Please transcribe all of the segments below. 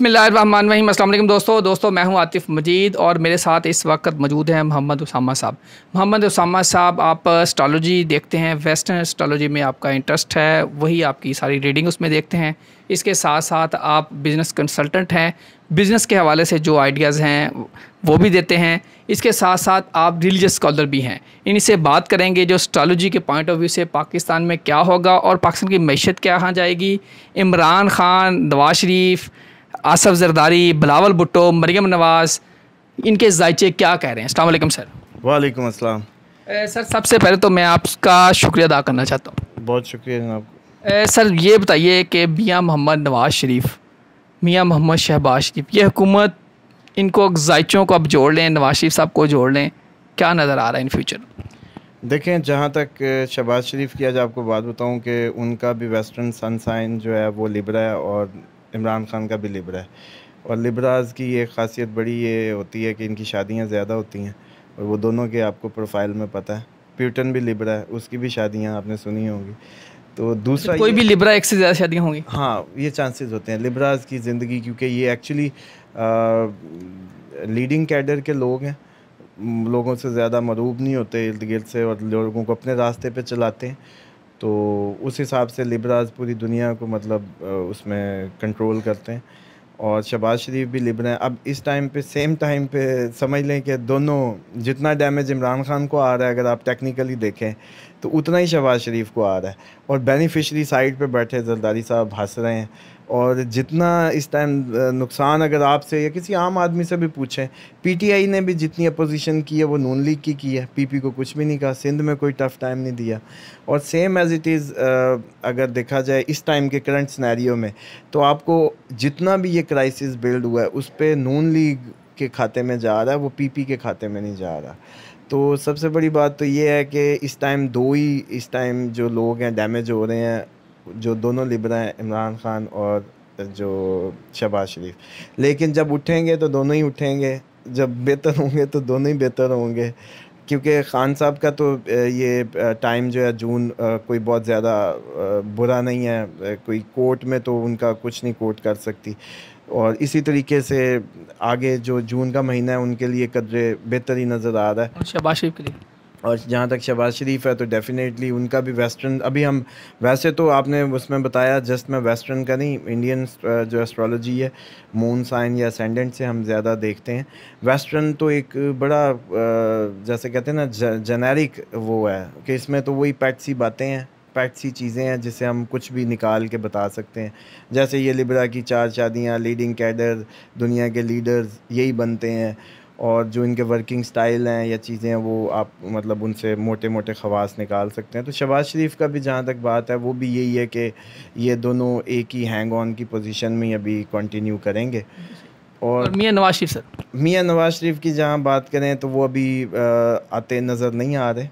बिसमीम असल दोस्तों दोस्तों मैं हूं आतिफ़ मजीद और मेरे साथ इस वक्त मौजूद हैं मोहम्मद उसामा साहब मोहम्मद उसामा साहब आप एस्ट्रोलॉजी देखते हैं वेस्टर्न एस्ट्रोलॉजी में आपका इंटरेस्ट है वही आपकी सारी रीडिंग उसमें देखते हैं इसके साथ साथ आप बिज़नेस कंसल्टेंट हैं बिज़नेस के हवाले से जो आइडियाज़ हैं वो भी देते हैं इसके साथ साथ आप रिलीजियस स्कॉलर भी हैं इनसे बात करेंगे जो एस्ट्रोलॉजी के पॉइंट ऑफ व्यू से पाकिस्तान में क्या होगा और पाकिस्तान की मीशत क्या कहाँ जाएगी इमरान खान नवाज शरीफ आसफ़ जरदारी बिलावल भुट्टो मरियम नवाज़ इनके जायचे क्या कह रहे हैं अल्लाम सर वालेकुम अस्सलाम सर सबसे पहले तो मैं आपका शुक्रिया अदा करना चाहता हूँ बहुत शुक्रिया जनाब सर ये बताइए कि मियाँ मोहम्मद नवाज़ शरीफ मियाँ मोहम्मद शहबाज शरीफ ये हुकूमत इनको जायचों को अब जोड़ लें नवाज शरीफ साहब को जोड़ लें क्या नज़र आ रहा है इन फ्यूचर देखें जहाँ तक शहबाज शरीफ की आज आपको बात बताऊँ कि उनका भी वेस्टर्न सनसाइन जो है वो लिबरा है और इमरान खान का भी लिब्रा है और लिब्राज की ये खासियत बड़ी ये होती है कि इनकी शादियाँ ज़्यादा होती हैं और वो दोनों के आपको प्रोफाइल में पता है प्यूटन भी लिब्रा है उसकी भी शादियाँ आपने सुनी होंगी तो दूसरा कोई भी लिब्रा एक से ज़्यादा शादियाँ होंगी हाँ ये चांसेस होते हैं लिब्राज की ज़िंदगी क्योंकि ये एक्चुअली लीडिंग कैडर के लोग हैं लोगों से ज़्यादा मरूब नहीं होते इर्द गिर्द से और लोगों को अपने रास्ते पर चलाते हैं तो उस हिसाब से लिबराज पूरी दुनिया को मतलब उसमें कंट्रोल करते हैं और शहबाज शरीफ भी हैं अब इस टाइम पे सेम टाइम पे समझ लें कि दोनों जितना डैमेज इमरान खान को आ रहा है अगर आप टेक्निकली देखें तो उतना ही शहबाज शरीफ को आ रहा है और बेनिफिशरी साइड पे बैठे जरदारी साहब हंस रहे हैं और जितना इस टाइम नुकसान अगर आपसे या किसी आम आदमी से भी पूछें पीटीआई ने भी जितनी अपोजिशन की है वो नून लीग की की है पीपी को कुछ भी नहीं कहा सिंध में कोई टफ टाइम नहीं दिया और सेम एज़ इट इज़ अगर देखा जाए इस टाइम के करंट सिनेरियो में तो आपको जितना भी ये क्राइसिस बिल्ड हुआ है उस पर नून लीग के खाते में जा रहा है वो पी के खाते में नहीं जा रहा तो सबसे बड़ी बात तो ये है कि इस टाइम दो ही इस टाइम जो लोग हैं डैमेज हो रहे हैं जो दोनों लिबरा हैं इमरान खान और जो शहबाज शरीफ लेकिन जब उठेंगे तो दोनों ही उठेंगे जब बेहतर होंगे तो दोनों ही बेहतर होंगे क्योंकि ख़ान साहब का तो ये टाइम जो है जून कोई बहुत ज़्यादा बुरा नहीं है कोई कोर्ट में तो उनका कुछ नहीं कोर्ट कर सकती और इसी तरीके से आगे जो जून का महीना है उनके लिए कदरे बेहतर ही नज़र आ रहा है शहबाज शरीफ के लिए और जहाँ तक शहबाज शरीफ है तो डेफ़िनेटली उनका भी वेस्टर्न अभी हम वैसे तो आपने उसमें बताया जस्ट मैं वेस्टर्न का नहीं इंडियन जो एस्ट्रोलॉजी है मून साइन या असेंडेंट से हम ज़्यादा देखते हैं वेस्टर्न तो एक बड़ा जैसे कहते हैं ना जेनेरिक वो है कि इसमें तो वही पैट सी बातें हैं पैट सी चीज़ें हैं जिसे हम कुछ भी निकाल के बता सकते हैं जैसे ये लिब्रा की चार शादियाँ लीडिंग कैडर दुनिया के लीडर्स यही बनते हैं और जो इनके वर्किंग स्टाइल हैं या चीज़ें हैं वो आप मतलब उनसे मोटे मोटे खवास निकाल सकते हैं तो शबाज शरीफ का भी जहाँ तक बात है वो भी यही है कि ये दोनों एक ही हैंग ऑन की पोजीशन में अभी कंटिन्यू करेंगे और, और मियाँ नवाज शरीफ सर मियाँ नवाज शरीफ की जहाँ बात करें तो वो अभी आते नज़र नहीं आ रहे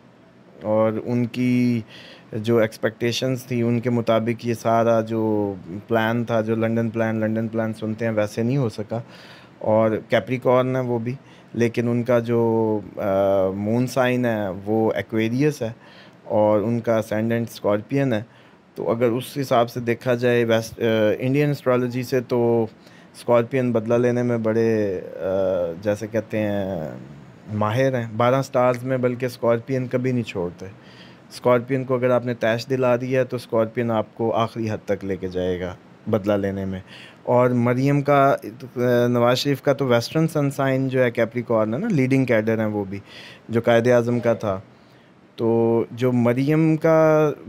और उनकी जो एक्सपेक्टेशंस थी उनके मुताबिक ये सारा जो प्लान था जो लंदन प्लान लंदन प्लान सुनते हैं वैसे नहीं हो सका और कैप्रिकॉर्न है वो भी लेकिन उनका जो मून साइन है वो एक्वेरियस है और उनका सेंडेंट स्कॉर्पियन है तो अगर उस हिसाब से देखा जाए वेस्ट इंडियन एस्ट्रोलॉजी से तो स्कॉर्पियन बदला लेने में बड़े आ, जैसे कहते हैं माहिर हैं बारह स्टार्स में बल्कि स्कॉर्पियन कभी नहीं छोड़ते स्कॉर्पियन को अगर आपने तैश दिला दिया तो स्कॉर्पियन आपको आखिरी हद तक लेके जाएगा बदला लेने में और मरीम का नवाज़ शरीफ का तो वेस्टर्न सनसाइन जो है कैप्रिकॉर्न है ना लीडिंग कैडर है वो भी जो कायद अजम का था तो जो मरीम का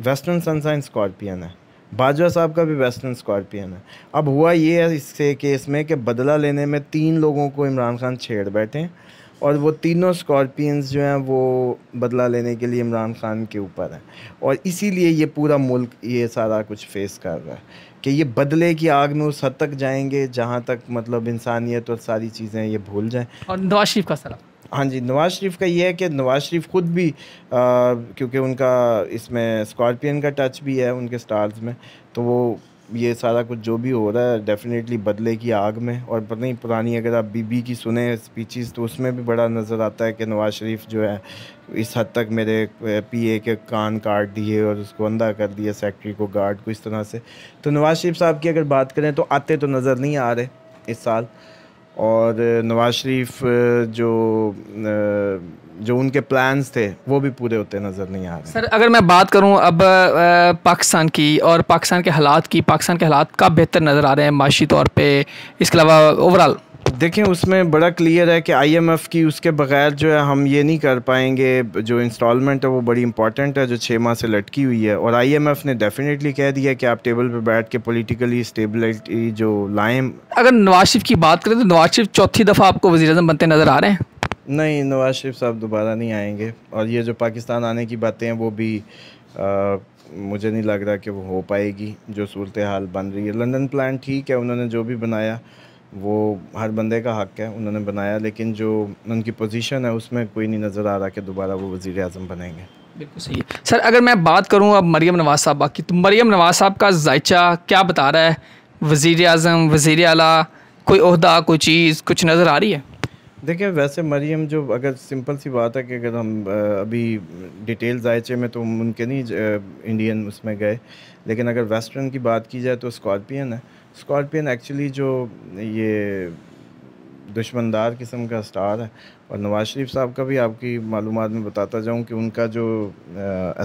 वेस्टर्न सनसाइन स्कॉर्पियन है बाजवा साहब का भी वेस्टर्न स्कॉर्पियन है अब हुआ ये है इससे केस में कि बदला लेने में तीन लोगों को इमरान खान छेड़ बैठे हैं और वो तीनों स्कॉर्पियंस जो हैं वो बदला लेने के लिए इमरान खान के ऊपर हैं और इसीलिए ये पूरा मुल्क ये सारा कुछ फेस कर रहा है कि ये बदले की आग में उस हद तक जाएंगे जहाँ तक मतलब इंसानियत और सारी चीज़ें ये भूल जाएँ और नवाज शरीफ का सलाम हाँ जी नवाज़ शरीफ का ये है कि नवाज़ शरीफ ख़ुद भी क्योंकि उनका इसमें स्कॉर्पियन का टच भी है उनके स्टार्स में तो वो ये सारा कुछ जो भी हो रहा है डेफिनेटली बदले की आग में और पता नहीं पुरानी अगर आप बीबी की सुने स्पीचेस तो उसमें भी बड़ा नज़र आता है कि नवाज़ शरीफ जो है इस हद तक मेरे पीए के कान काट दिए और उसको अंधा कर दिया सेक्रेटरी को गार्ड को इस तरह से तो नवाज़ शरीफ साहब की अगर बात करें तो आते तो नज़र नहीं आ रहे इस साल और नवाज शरीफ जो जो उनके प्लान्स थे वो भी पूरे होते नज़र नहीं आ रहे सर अगर मैं बात करूं अब पाकिस्तान की और पाकिस्तान के हालात की पाकिस्तान के हालात का बेहतर नज़र आ रहे हैं माशी तौर पे इसके अलावा ओवरऑल देखें उसमें बड़ा क्लियर है कि आईएमएफ की उसके बगैर जो है हम ये नहीं कर पाएंगे जो इंस्टॉलमेंट है वो बड़ी इंपॉर्टेंट है जो छः माह से लटकी हुई है और आईएमएफ ने डेफिनेटली कह दिया कि आप टेबल पे बैठ के पॉलिटिकली स्टेबिलिटी जो लाएं अगर नवाज शरीफ की बात करें तो नवाज शरीफ चौथी दफ़ा आपको वजी अजम बनते नज़र आ रहे हैं नहीं नवाज शरीफ साहब दोबारा नहीं आएंगे और ये जो पाकिस्तान आने की बातें हैं वो भी मुझे नहीं लग रहा कि वो हो पाएगी जो सूरत हाल बन रही है लंदन प्लान ठीक है उन्होंने जो भी बनाया वो हर बंदे का हक है उन्होंने बनाया लेकिन जो उनकी पोजीशन है उसमें कोई नहीं नज़र आ रहा कि दोबारा वो वजीर अजम बनेंगे बिल्कुल सही है सर अगर मैं बात करूँ अब मरीम नवाज़ साहब की तो मरीम नवाज़ साहब का जायचा क्या बता रहा है वज़ी अजम वज़ी अला कोई अहदा कोई चीज़ कुछ नज़र आ रही है देखिए वैसे मरीम जो अगर सिंपल सी बात है कि अगर हम अभी डिटेल जायचे में तो उनके नहीं इंडियन उसमें गए लेकिन अगर वेस्टर्न की बात की जाए तो स्कॉर्पियन है स्कॉर्पियन एक्चुअली जो ये दुश्मनदार किस्म का स्टार है और नवाज़ शरीफ साहब का भी आपकी मालूम में बताता जाऊँ कि उनका जो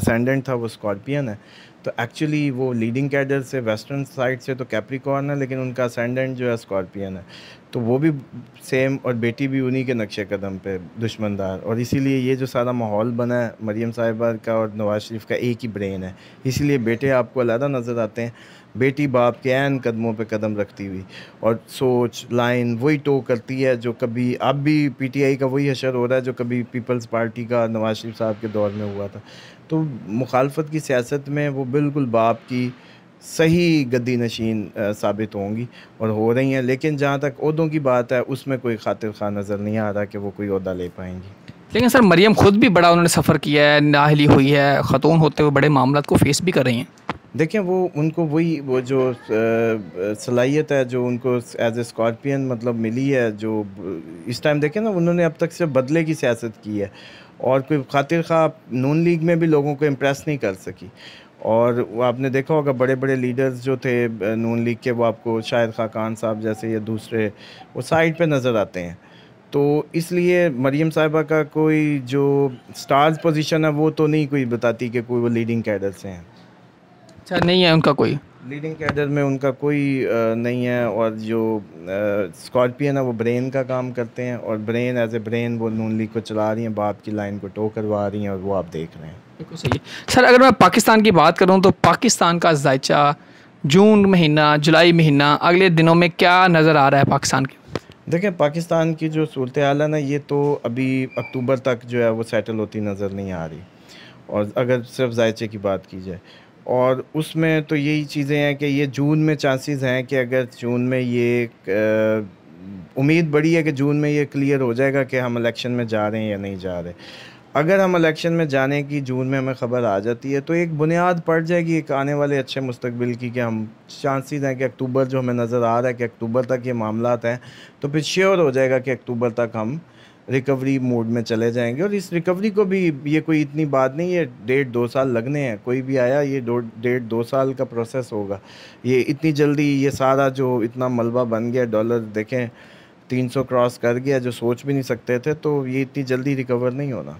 असेंडेंट था वो स्कॉर्पियन है तो एक्चुअली वो लीडिंग कैडर से वेस्टर्न साइड से तो कैप्रिकॉर्न है लेकिन उनका असेंडेंट जो है स्कॉर्पियन है तो वो भी सेम और बेटी भी उन्हीं के नक्शे कदम पे दुश्मनदार और इसीलिए ये जो सारा माहौल बना है मरीम साहिबा का और नवाज शरीफ का एक ही ब्रेन है इसीलिए बेटे आपको अलहदा नज़र आते हैं बेटी बाप के एन कदमों पे कदम रखती हुई और सोच लाइन वही टो तो करती है जो कभी अब भी पीटीआई का वही असर हो रहा है जो कभी पीपल्स पार्टी का नवाज शरीफ साहब के दौर में हुआ था तो मुखालफत की सियासत में वो बिल्कुल बाप की सही गद्दी नशीन साबित होंगी और हो रही हैं लेकिन जहाँ तक उहदों की बात है उसमें कोई खातिर खा नज़र नहीं आ रहा कि वो कोई अहदा ले पाएंगी लेकिन सर मरियम ख़ुद भी बड़ा उन्होंने सफ़र किया है नाहली हुई है ख़तून होते हुए बड़े मामला को फेस भी कर रही हैं देखिए वो उनको वही वो जो सलाहियत है जो उनको एज ए स्कॉर्पियन मतलब मिली है जो इस टाइम देखें ना उन्होंने अब तक सिर्फ बदले की सियासत की है और कोई खातिर खा नून लीग में भी लोगों को इम्प्रेस नहीं कर सकी और आपने देखा होगा बड़े बड़े लीडर्स जो थे नून लीग के वो आपको शाहिद खाकान साहब जैसे या दूसरे वो साइड पे नज़र आते हैं तो इसलिए मरीम साहिबा का कोई जो स्टार्स पोजीशन है वो तो नहीं कोई बताती कि कोई वो लीडिंग कैडर से हैं अच्छा नहीं है उनका कोई लीडिंग कैडर में उनका कोई नहीं है और जो स्कॉर्पियन है वो ब्रेन का काम करते हैं और ब्रेन एज ए ब्रेन वो नून लीग को चला रही हैं बाप की लाइन को टो करवा रही हैं और वो आप देख रहे हैं बिल्कुल सही सर अगर मैं पाकिस्तान की बात करूँ तो पाकिस्तान का जायचा जून महीना जुलाई महीना अगले दिनों में क्या नज़र आ रहा है पाकिस्तान के देखें पाकिस्तान की जो सूरत आल है ना ये तो अभी अक्टूबर तक जो है वो सेटल होती नज़र नहीं आ रही और अगर सिर्फ जायचे की बात की जाए और उसमें तो यही चीज़ें हैं कि ये जून में चांसेस हैं कि अगर जून में ये उम्मीद बड़ी है कि जून में ये क्लियर हो जाएगा कि हम इलेक्शन में जा रहे हैं या नहीं जा रहे अगर हम इलेक्शन में जाने की जून में हमें खबर आ जाती है तो एक बुनियाद पड़ जाएगी एक आने वाले अच्छे मुस्तबिल की कि हम चांसेस हैं कि अक्टूबर जो हमें नज़र आ रहा है कि अक्टूबर तक ये मामला हैं तो फिर श्योर हो जाएगा कि अक्टूबर तक हम रिकवरी मोड में चले जाएंगे और इस रिकवरी को भी ये कोई इतनी बात नहीं है डेढ़ दो साल लगने हैं कोई भी आया ये दो डेढ़ दो साल का प्रोसेस होगा ये इतनी जल्दी ये सारा जो इतना मलबा बन गया डॉलर देखें तीन सौ क्रॉस कर गया जो सोच भी नहीं सकते थे तो ये इतनी जल्दी रिकवर नहीं होना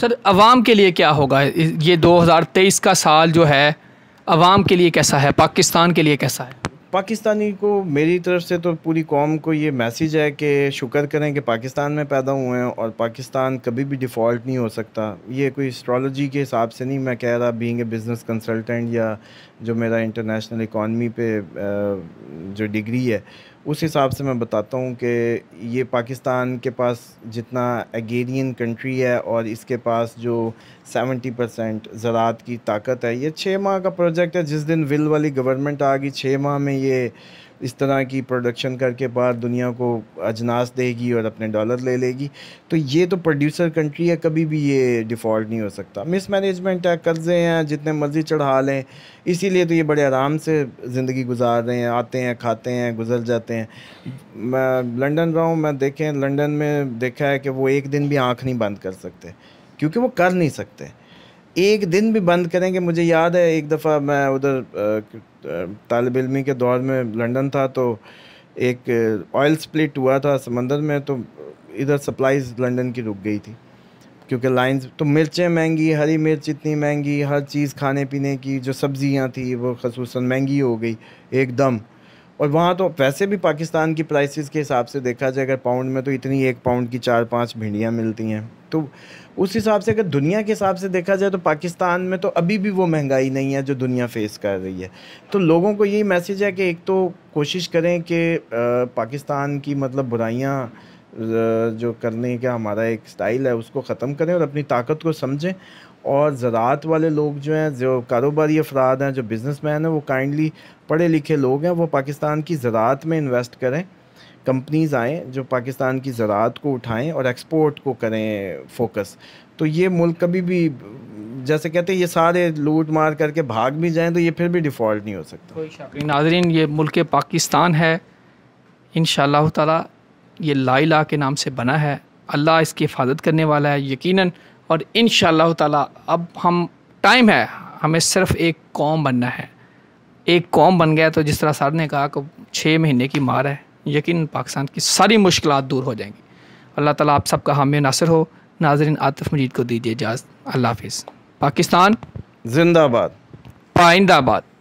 सर आवाम के लिए क्या होगा ये 2023 का साल जो है आवाम के लिए कैसा है पाकिस्तान के लिए कैसा है पाकिस्तानी को मेरी तरफ से तो पूरी कौम को ये मैसेज है कि शुक्र करें कि पाकिस्तान में पैदा हुए हैं और पाकिस्तान कभी भी डिफ़ॉल्ट नहीं हो सकता ये कोई स्ट्रॉलोजी के हिसाब से नहीं मैं कह रहा बीइंग ए बिज़नेस कंसल्टेंट या जो मेरा इंटरनेशनल इकॉनमी पे जो डिग्री है उस हिसाब से मैं बताता हूँ कि ये पाकिस्तान के पास जितना एगेरियन कंट्री है और इसके पास जो 70 परसेंट ज़रात की ताकत है ये छः माह का प्रोजेक्ट है जिस दिन विल वाली गवर्नमेंट आ गई छः माह में ये इस तरह की प्रोडक्शन करके बाहर दुनिया को अजनास देगी और अपने डॉलर ले लेगी तो ये तो प्रोड्यूसर कंट्री है कभी भी ये डिफ़ॉल्ट नहीं हो सकता मिस मैनेजमेंट है कर्ज़े हैं जितने मर्ज़ी चढ़ा लें इसीलिए तो ये बड़े आराम से ज़िंदगी गुजार रहे हैं आते हैं खाते हैं गुजर जाते हैं मैं लंदन रहा हूँ मैं देखें लंडन में देखा है कि वो एक दिन भी आँख नहीं बंद कर सकते क्योंकि वो कर नहीं सकते एक दिन भी बंद करेंगे मुझे याद है एक दफ़ा मैं उधर तालब इलमी के दौर में लंदन था तो एक ऑयल स्प्लिट हुआ था समंदर में तो इधर सप्लाईज लंदन की रुक गई थी क्योंकि लाइंस तो मिर्चें महंगी हरी मिर्च इतनी महंगी हर चीज़ खाने पीने की जो सब्ज़ियाँ थी वो खसूस महंगी हो गई एकदम और वहाँ तो वैसे भी पाकिस्तान की प्राइसेस के हिसाब से देखा जाए अगर पाउंड में तो इतनी एक पाउंड की चार पाँच भिंडियाँ मिलती हैं तो उस हिसाब से अगर दुनिया के हिसाब से देखा जाए तो पाकिस्तान में तो अभी भी वो महंगाई नहीं है जो दुनिया फेस कर रही है तो लोगों को यही मैसेज है कि एक तो कोशिश करें कि पाकिस्तान की मतलब बुराइयाँ जो करने का हमारा एक स्टाइल है उसको ख़त्म करें और अपनी ताकत को समझें और ज़रात वाले लोग जो हैं जो कारोबारी अफराद हैं जो बिज़नेस मैन हैं वो काइंडली पढ़े लिखे लोग हैं वो पाकिस्तान की ज़रात में इन्वेस्ट करें कंपनीज़ आएँ जो पाकिस्तान की ज़रात को उठाएँ और एक्सपोर्ट को करें फोकस तो ये मुल्क कभी भी जैसे कहते हैं ये सारे लूट मार करके भाग भी जाएँ तो ये फिर भी डिफ़ॉल्ट नहीं हो सकता नाजरीन ये मुल्क पाकिस्तान है इन शाह ये ला के नाम से बना है अल्लाह इसकी हिफाजत करने वाला है यकीनन और इन ताला अब हम टाइम है हमें सिर्फ एक कौम बनना है एक कौम बन गया तो जिस तरह सर ने कहा कि छः महीने की मार है यकीन पाकिस्तान की सारी मुश्किल दूर हो जाएंगी अल्लाह ताला आप सबका हम नासर हो नाजरन आतिफ मजीद को दीजिए इजाज़त अल्लाह हाफ पाकिस्तान जिंदाबाद पाइंदाबाद